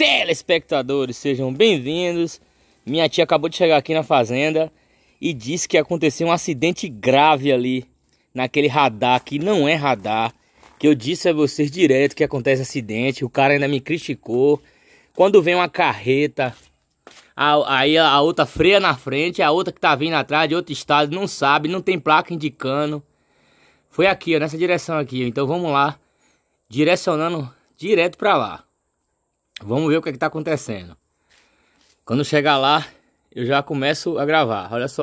telespectadores, sejam bem-vindos. Minha tia acabou de chegar aqui na fazenda e disse que aconteceu um acidente grave ali naquele radar que não é radar, que eu disse a vocês direto que acontece acidente, o cara ainda me criticou. Quando vem uma carreta, aí a, a outra freia na frente, a outra que tá vindo atrás de outro estado não sabe, não tem placa indicando. Foi aqui, ó, nessa direção aqui. Então vamos lá, direcionando direto para lá. Vamos ver o que é está acontecendo. Quando chegar lá, eu já começo a gravar. Olha só.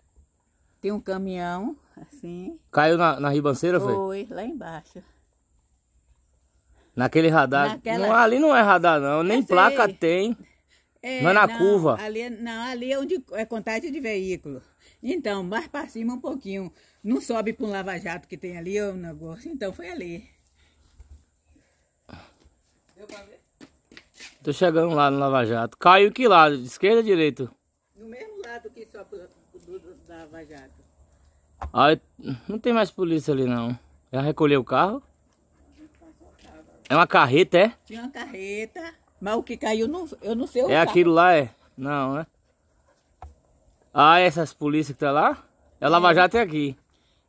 Tem um caminhão, assim. Caiu na, na ribanceira, foi? Foi, lá embaixo. Naquele radar. Naquela... Não, ali não é radar, não. Nem placa tem. É, não na não, curva. Ali, é- não, ali é onde é contagem de veículo. Então, mais para cima um pouquinho. Não sobe para um lava-jato que tem ali, o é negócio. Então, foi ali. Tô chegando lá no Lava Jato. Caiu que lado? De esquerda ou direito? No mesmo lado que só da Lava Jato. Aí, não tem mais polícia ali não. Já recolheu o carro? É uma carreta, é? Tinha uma carreta, mas o que caiu, não, eu não sei o É carro. aquilo lá, é? Não, né? Ah, essas polícias que tá lá? É Lava é. Jato é aqui.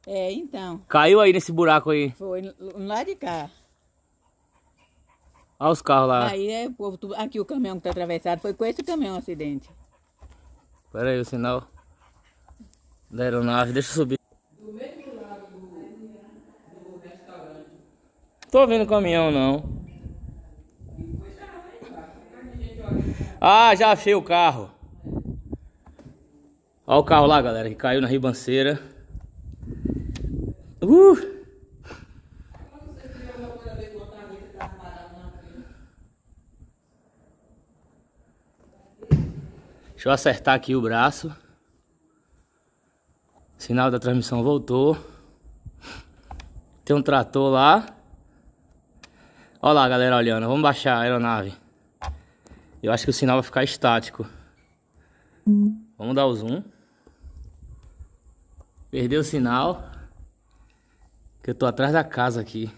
É, então. Caiu aí nesse buraco aí? Foi, lá de cá. Olha os carros lá. Aí é, povo, aqui o caminhão que está atravessado foi com esse caminhão o acidente. Pera aí, o sinal da aeronave, deixa eu subir. Do mesmo lado do, do restaurante. Tô vendo caminhão não. Ah, já achei o carro. Olha o carro lá, galera, que caiu na ribanceira. Uh! Deixa eu acertar aqui o braço. Sinal da transmissão voltou. Tem um trator lá. Olha lá, galera, olhando. Vamos baixar a aeronave. Eu acho que o sinal vai ficar estático. Vamos dar o zoom. Perdeu o sinal. Que eu tô atrás da casa aqui.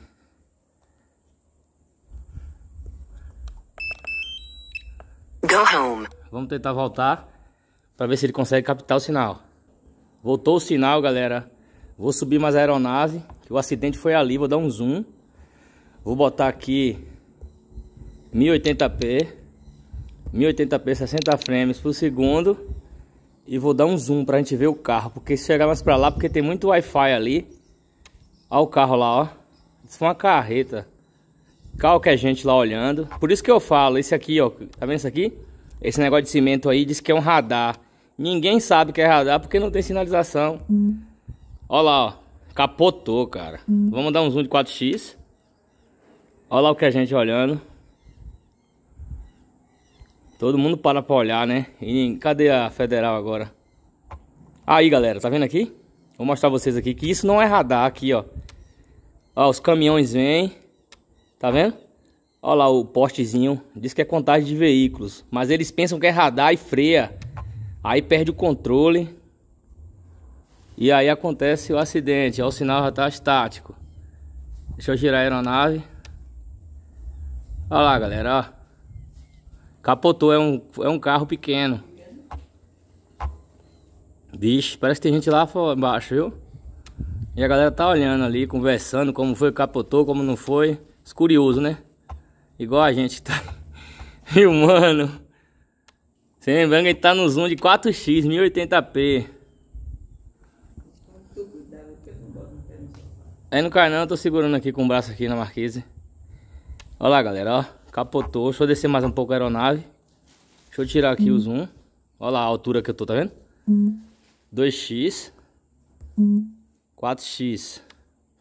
Go home. Vamos tentar voltar para ver se ele consegue captar o sinal. Voltou o sinal, galera. Vou subir mais a aeronave, que o acidente foi ali. Vou dar um zoom. Vou botar aqui 1080p. 1080p, 60 frames por segundo. E vou dar um zoom para a gente ver o carro. Porque se chegar mais para lá, porque tem muito Wi-Fi ali. Olha o carro lá, ó. Isso foi uma carreta. que a gente lá olhando. Por isso que eu falo, esse aqui, ó. Tá vendo isso aqui? Esse negócio de cimento aí diz que é um radar. Ninguém sabe que é radar porque não tem sinalização. Hum. Olha lá, ó. Capotou, cara. Hum. Vamos dar um zoom de 4x. Olha lá o que a gente olhando. Todo mundo para pra olhar, né? E cadê a federal agora? Aí, galera, tá vendo aqui? Vou mostrar vocês aqui que isso não é radar aqui, ó. Ó, os caminhões vêm. Tá vendo? Olha lá o postezinho. Diz que é contagem de veículos. Mas eles pensam que é radar e freia. Aí perde o controle. E aí acontece o acidente. Olha, o sinal já tá estático. Deixa eu girar a aeronave. Olha lá, galera. Ó. Capotou. É um, é um carro pequeno. Bicho, parece que tem gente lá embaixo, viu? E a galera tá olhando ali, conversando, como foi, capotou, como não foi. Os curioso, né? Igual a gente tá mano. Sem lembrando que a gente tá no zoom de 4x, 1080p. Aí no carnaval eu tô segurando aqui com o braço aqui na marquise. Olha lá, galera, ó. Capotou. Deixa eu descer mais um pouco a aeronave. Deixa eu tirar aqui hum. o zoom. Olha lá a altura que eu tô, tá vendo? Hum. 2x. Hum. 4x.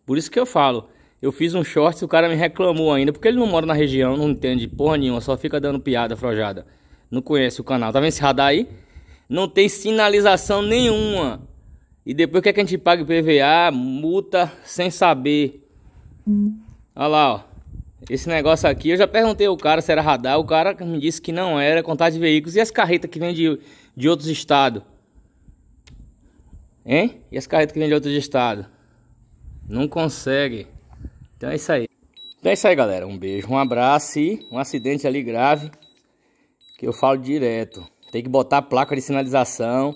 Por isso que eu falo. Eu fiz um short e o cara me reclamou ainda, porque ele não mora na região, não entende porra nenhuma, só fica dando piada frojada. Não conhece o canal. Tá vendo esse radar aí? Não tem sinalização nenhuma. E depois é que a gente paga o PVA, multa, sem saber. Olha lá, ó. Esse negócio aqui, eu já perguntei ao cara se era radar, o cara me disse que não era, contagem de veículos. E as carretas que vêm de, de outros estados? Hein? E as carretas que vêm de outros estados? Não consegue. Então é isso aí. Então é isso aí, galera. Um beijo, um abraço e um acidente ali grave que eu falo direto. Tem que botar placa de sinalização,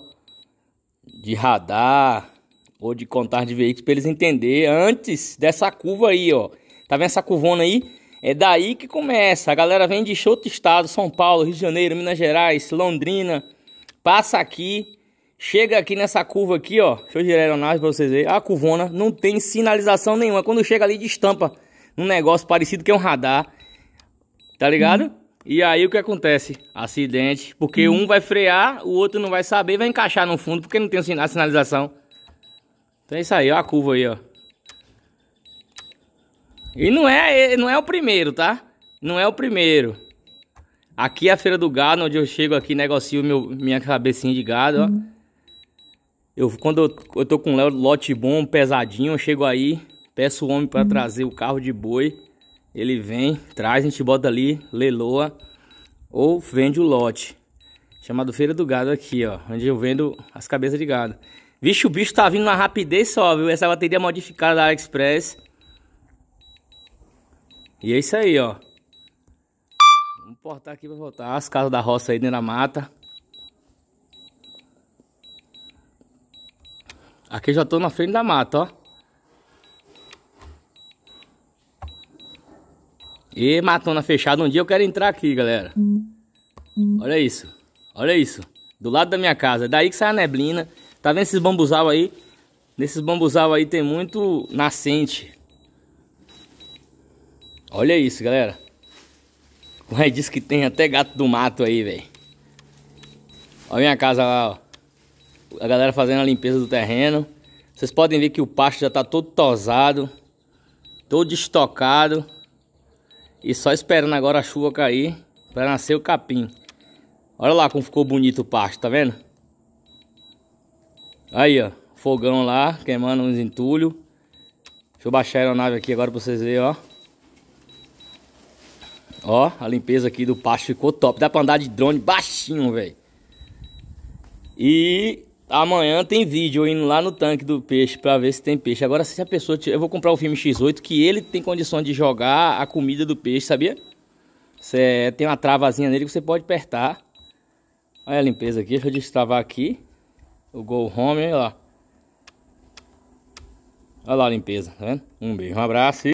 de radar ou de contar de veículos para eles entenderem antes dessa curva aí, ó. Tá vendo essa curvona aí? É daí que começa. A galera vem de outro estado, São Paulo, Rio de Janeiro, Minas Gerais, Londrina, passa aqui Chega aqui nessa curva aqui, ó. Deixa eu girar a aeronave pra vocês verem. A curvona não tem sinalização nenhuma. Quando chega ali, destampa um negócio parecido que é um radar. Tá ligado? Hum. E aí o que acontece? Acidente. Porque hum. um vai frear, o outro não vai saber, vai encaixar no fundo, porque não tem a sinalização. Então é isso aí, ó a curva aí, ó. E não é, é, não é o primeiro, tá? Não é o primeiro. Aqui é a Feira do Gado, onde eu chego aqui, negocio meu, minha cabecinha de gado, ó. Uhum. Eu, quando eu, eu tô com um lote bom, pesadinho, eu chego aí, peço o homem para uhum. trazer o carro de boi. Ele vem, traz, a gente bota ali, leloa ou vende o lote. Chamado Feira do Gado aqui, ó, onde eu vendo as cabeças de gado. Vixe, o bicho tá vindo na rapidez só, viu? Essa bateria modificada da AliExpress. E é isso aí, ó. Vamos portar aqui pra voltar as casas da roça aí dentro da mata. Aqui já tô na frente da mata, ó. E matona fechada. Um dia eu quero entrar aqui, galera. Olha isso. Olha isso. Do lado da minha casa. É daí que sai a neblina. Tá vendo esses bambuzal aí? Nesses bambuzal aí tem muito nascente. Olha isso, galera. O Ray disse que tem até gato do mato aí, velho. Olha a minha casa lá, ó a galera fazendo a limpeza do terreno. Vocês podem ver que o pasto já está todo tosado, todo estocado. E só esperando agora a chuva cair para nascer o capim. Olha lá como ficou bonito o pasto, tá vendo? Aí, ó, fogão lá, queimando uns entulhos. Deixa eu baixar a aeronave aqui agora para vocês verem, ó. Ó, a limpeza aqui do pasto ficou top. Dá pra andar de drone baixinho, velho. E Amanhã tem vídeo indo lá no tanque do peixe para ver se tem peixe. Agora, se a pessoa. Eu vou comprar o filme X8 que ele tem condição de jogar a comida do peixe, sabia? Cê, tem uma travazinha nele que você pode apertar. Olha a limpeza aqui. Deixa eu destravar aqui. O Go Home, olha lá. Olha lá a limpeza, tá vendo? Um beijo, um abraço. E...